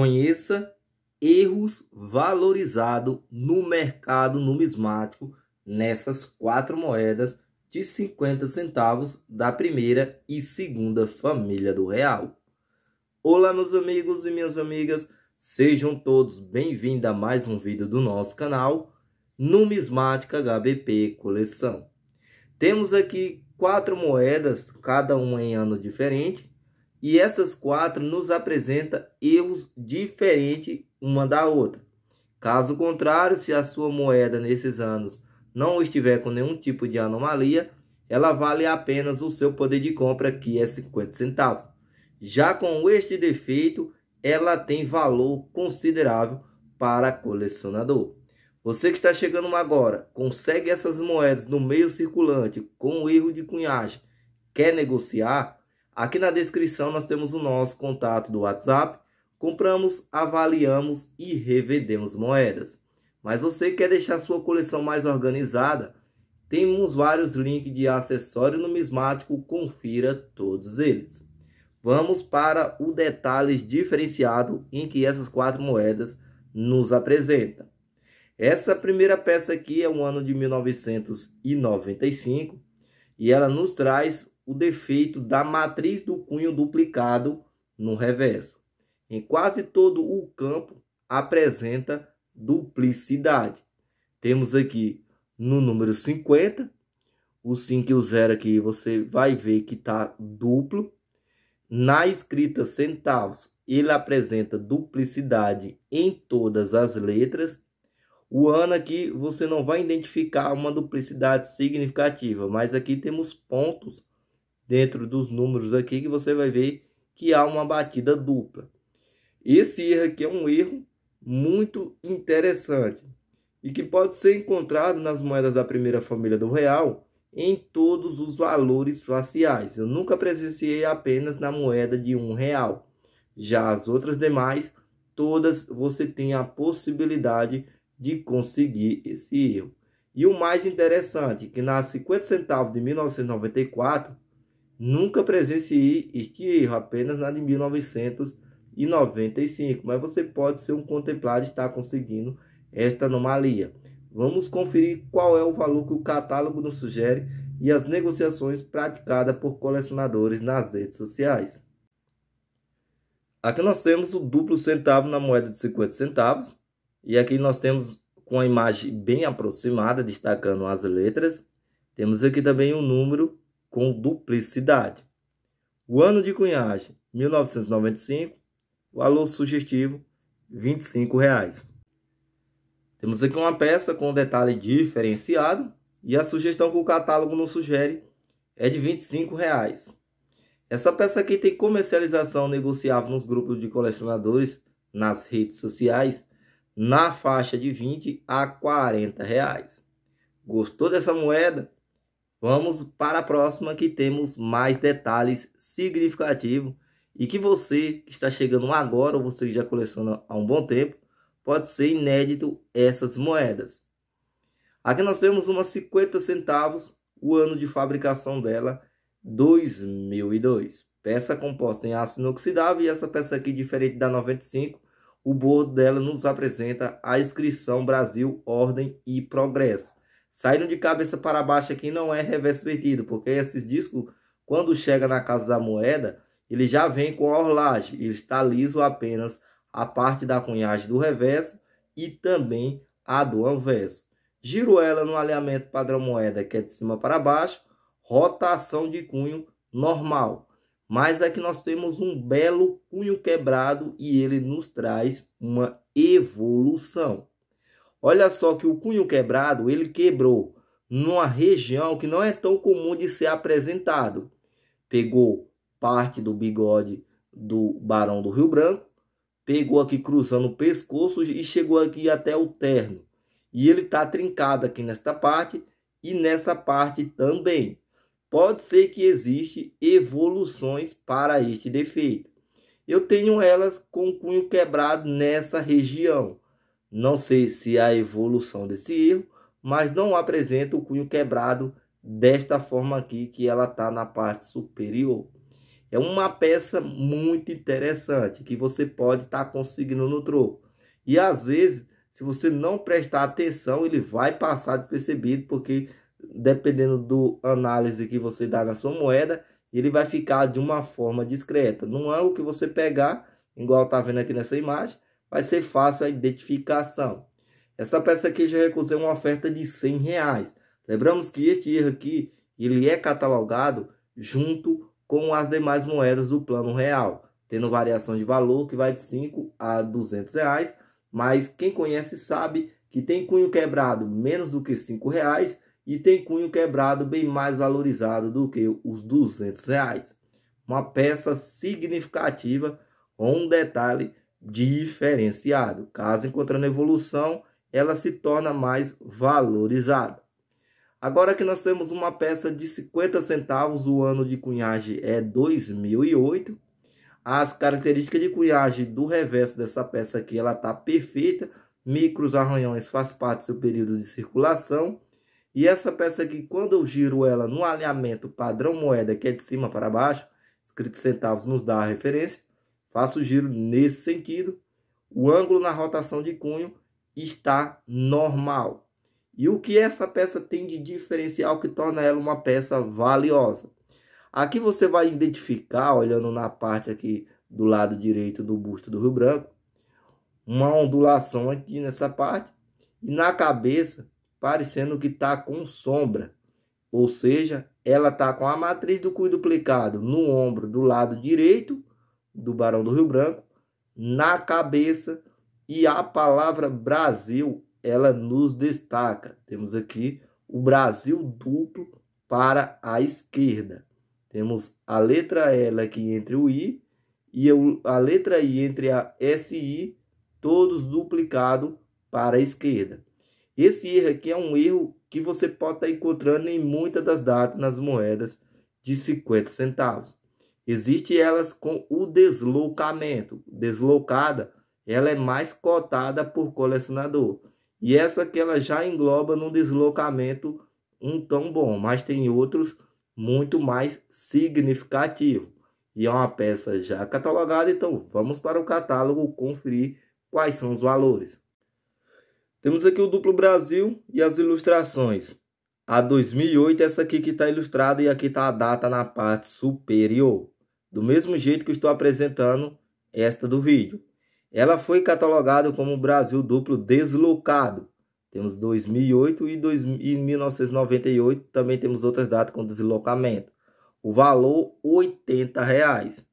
Conheça erros valorizados no mercado numismático nessas quatro moedas de 50 centavos da primeira e segunda família do real. Olá meus amigos e minhas amigas, sejam todos bem-vindos a mais um vídeo do nosso canal Numismática HBP Coleção. Temos aqui quatro moedas, cada uma em ano diferente, e essas quatro nos apresenta erros diferentes uma da outra. Caso contrário, se a sua moeda nesses anos não estiver com nenhum tipo de anomalia, ela vale apenas o seu poder de compra, que é 50 centavos. Já com este defeito, ela tem valor considerável para colecionador. Você que está chegando agora, consegue essas moedas no meio circulante com o erro de cunhagem, quer negociar? Aqui na descrição nós temos o nosso contato do WhatsApp. Compramos, avaliamos e revendemos moedas. Mas você quer deixar sua coleção mais organizada? Temos vários links de acessório numismático, confira todos eles. Vamos para o detalhes diferenciado em que essas quatro moedas nos apresenta. Essa primeira peça aqui é um ano de 1995 e ela nos traz o defeito da matriz do cunho duplicado no reverso. Em quase todo o campo apresenta duplicidade. Temos aqui no número 50, o 5 e o 0 aqui você vai ver que está duplo. Na escrita centavos, ele apresenta duplicidade em todas as letras. O ano aqui você não vai identificar uma duplicidade significativa, mas aqui temos pontos dentro dos números aqui que você vai ver que há uma batida dupla. Esse erro aqui é um erro muito interessante e que pode ser encontrado nas moedas da primeira família do real em todos os valores faciais. Eu nunca presenciei apenas na moeda de um real. Já as outras demais, todas você tem a possibilidade de conseguir esse erro. E o mais interessante, que nas 50 centavos de 1994, Nunca presenciei este erro apenas na de 1995, mas você pode ser um contemplado e estar conseguindo esta anomalia. Vamos conferir qual é o valor que o catálogo nos sugere e as negociações praticadas por colecionadores nas redes sociais. Aqui nós temos o duplo centavo na moeda de 50 centavos. E aqui nós temos com a imagem bem aproximada, destacando as letras. Temos aqui também o um número com duplicidade. O ano de cunhagem, 1995, valor sugestivo, R$ 25,00. Temos aqui uma peça com detalhe diferenciado e a sugestão que o catálogo nos sugere é de R$ 25,00. Essa peça aqui tem comercialização negociável nos grupos de colecionadores nas redes sociais na faixa de 20 a 40 reais. Gostou dessa moeda? Vamos para a próxima que temos mais detalhes significativos e que você que está chegando agora ou você que já coleciona há um bom tempo, pode ser inédito essas moedas. Aqui nós temos uma 50 centavos, o ano de fabricação dela 2002. Peça composta em aço inoxidável e essa peça aqui diferente da 95, o bordo dela nos apresenta a inscrição Brasil, Ordem e Progresso. Saindo de cabeça para baixo aqui não é reverso invertido, porque esses discos, quando chega na casa da moeda, ele já vem com a orlagem. Ele está liso apenas a parte da cunhagem do reverso e também a do anverso. Giro ela no alinhamento padrão moeda, que é de cima para baixo. Rotação de cunho normal. Mas aqui nós temos um belo cunho quebrado e ele nos traz uma evolução. Olha só que o cunho quebrado, ele quebrou numa região que não é tão comum de ser apresentado. Pegou parte do bigode do Barão do Rio Branco, pegou aqui cruzando o pescoço e chegou aqui até o terno. E ele está trincado aqui nesta parte e nessa parte também. Pode ser que existe evoluções para este defeito. Eu tenho elas com cunho quebrado nessa região. Não sei se há é evolução desse erro, mas não apresenta o cunho quebrado desta forma aqui que ela está na parte superior. É uma peça muito interessante que você pode estar tá conseguindo no troco. E às vezes, se você não prestar atenção, ele vai passar despercebido, porque dependendo do análise que você dá na sua moeda, ele vai ficar de uma forma discreta. Não é o que você pegar, igual tá vendo aqui nessa imagem, vai ser fácil a identificação. Essa peça aqui já recusei uma oferta de 100 reais. Lembramos que este erro aqui ele é catalogado junto com as demais moedas do plano real, tendo variação de valor que vai de 5 a 200 reais, mas quem conhece sabe que tem cunho quebrado menos do que 5 reais e tem cunho quebrado bem mais valorizado do que os 200 reais. Uma peça significativa com um detalhe diferenciado. Caso encontrando evolução, ela se torna mais valorizada. Agora que nós temos uma peça de 50 centavos, o ano de cunhagem é 2008. As características de cunhagem do reverso dessa peça aqui, ela está perfeita. Micros arranhões faz parte do seu período de circulação. E essa peça aqui, quando eu giro ela no alinhamento padrão moeda, que é de cima para baixo, escrito centavos nos dá a referência, Faça o giro nesse sentido. O ângulo na rotação de cunho está normal. E o que essa peça tem de diferencial que torna ela uma peça valiosa? Aqui você vai identificar, olhando na parte aqui do lado direito do busto do Rio Branco, uma ondulação aqui nessa parte e na cabeça parecendo que está com sombra. Ou seja, ela está com a matriz do cunho duplicado no ombro do lado direito do Barão do Rio Branco na cabeça e a palavra Brasil ela nos destaca. Temos aqui o Brasil duplo para a esquerda. Temos a letra L aqui entre o I e a letra I entre a SI, todos duplicado para a esquerda. Esse erro aqui é um erro que você pode estar encontrando em muitas das datas nas moedas de 50 centavos. Existe elas com o deslocamento. Deslocada, ela é mais cotada por colecionador. E essa que ela já engloba num deslocamento um tão bom, mas tem outros muito mais significativos E é uma peça já catalogada, então vamos para o catálogo conferir quais são os valores. Temos aqui o duplo Brasil e as ilustrações. A 2008, essa aqui que está ilustrada e aqui está a data na parte superior do mesmo jeito que estou apresentando esta do vídeo. Ela foi catalogada como Brasil duplo deslocado. Temos 2008 e, e 1998, também temos outras datas com deslocamento. O valor R$ reais.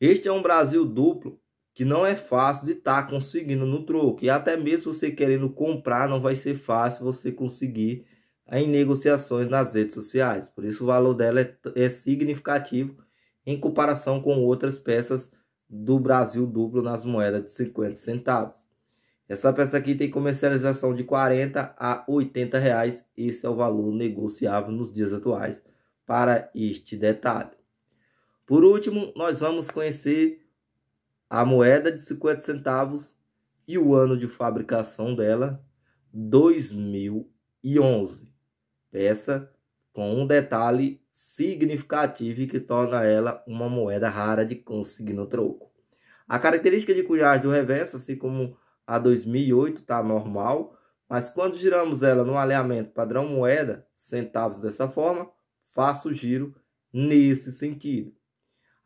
Este é um Brasil duplo que não é fácil de estar tá conseguindo no troco. E até mesmo você querendo comprar, não vai ser fácil você conseguir em negociações nas redes sociais. Por isso, o valor dela é, é significativo em comparação com outras peças do Brasil duplo nas moedas de 50 centavos. Essa peça aqui tem comercialização de 40 a 80 reais. Esse é o valor negociável nos dias atuais para este detalhe. Por último, nós vamos conhecer a moeda de 50 centavos e o ano de fabricação dela, 2011 essa com um detalhe significativo que torna ela uma moeda rara de conseguir no troco. A característica de Cujás do reverso, assim como a 2008, está normal, mas quando giramos ela no alinhamento padrão moeda, centavos dessa forma, faço o giro nesse sentido.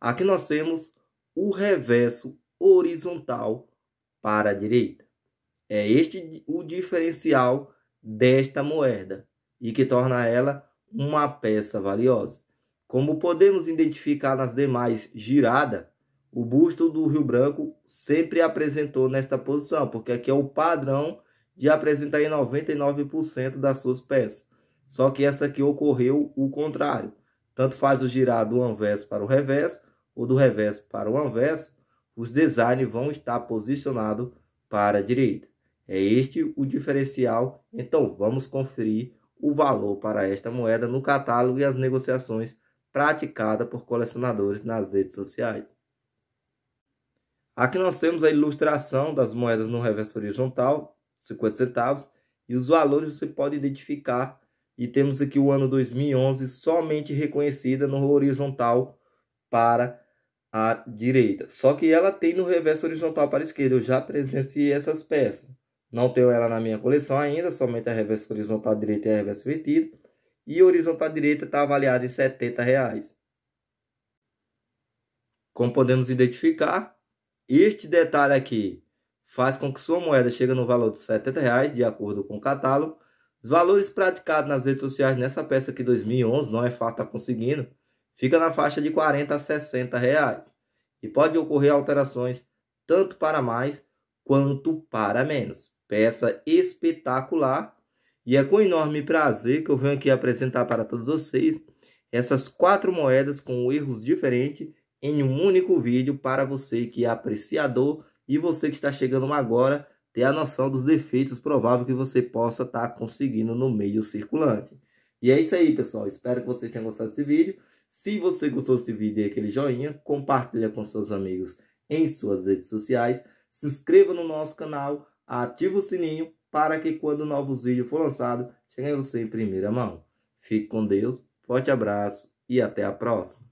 Aqui nós temos o reverso horizontal para a direita. É este o diferencial desta moeda e que torna ela uma peça valiosa. Como podemos identificar nas demais girada, o busto do Rio Branco sempre apresentou nesta posição, porque aqui é o padrão de apresentar em 99% das suas peças. Só que essa aqui ocorreu o contrário. Tanto faz o girar do anverso para o reverso, ou do reverso para o anverso, os designs vão estar posicionados para a direita. É este o diferencial, então vamos conferir o valor para esta moeda no catálogo e as negociações praticadas por colecionadores nas redes sociais. Aqui nós temos a ilustração das moedas no reverso horizontal, 50 centavos, e os valores você pode identificar. E temos aqui o ano 2011 somente reconhecida no horizontal para a direita. Só que ela tem no reverso horizontal para a esquerda. Eu já presenciei essas peças. Não tenho ela na minha coleção ainda, somente a reversa horizontal direita e a reversa invertida. E a horizontal direita está avaliada em R$ 70. Reais. Como podemos identificar, este detalhe aqui faz com que sua moeda chegue no valor de R$ 70, reais, de acordo com o catálogo. Os valores praticados nas redes sociais nessa peça aqui 2011, não é fácil estar tá conseguindo, fica na faixa de 40 a 60 reais. E pode ocorrer alterações tanto para mais quanto para menos peça espetacular. E é com enorme prazer que eu venho aqui apresentar para todos vocês essas quatro moedas com erros diferentes em um único vídeo para você que é apreciador e você que está chegando agora ter a noção dos defeitos prováveis que você possa estar tá conseguindo no meio circulante. E é isso aí, pessoal. Espero que vocês tenham gostado desse vídeo. Se você gostou desse vídeo, dê aquele joinha, compartilha com seus amigos em suas redes sociais, se inscreva no nosso canal, ativa o sininho para que quando novos vídeos for lançado, cheguem você em primeira mão. Fique com Deus, forte abraço e até a próxima.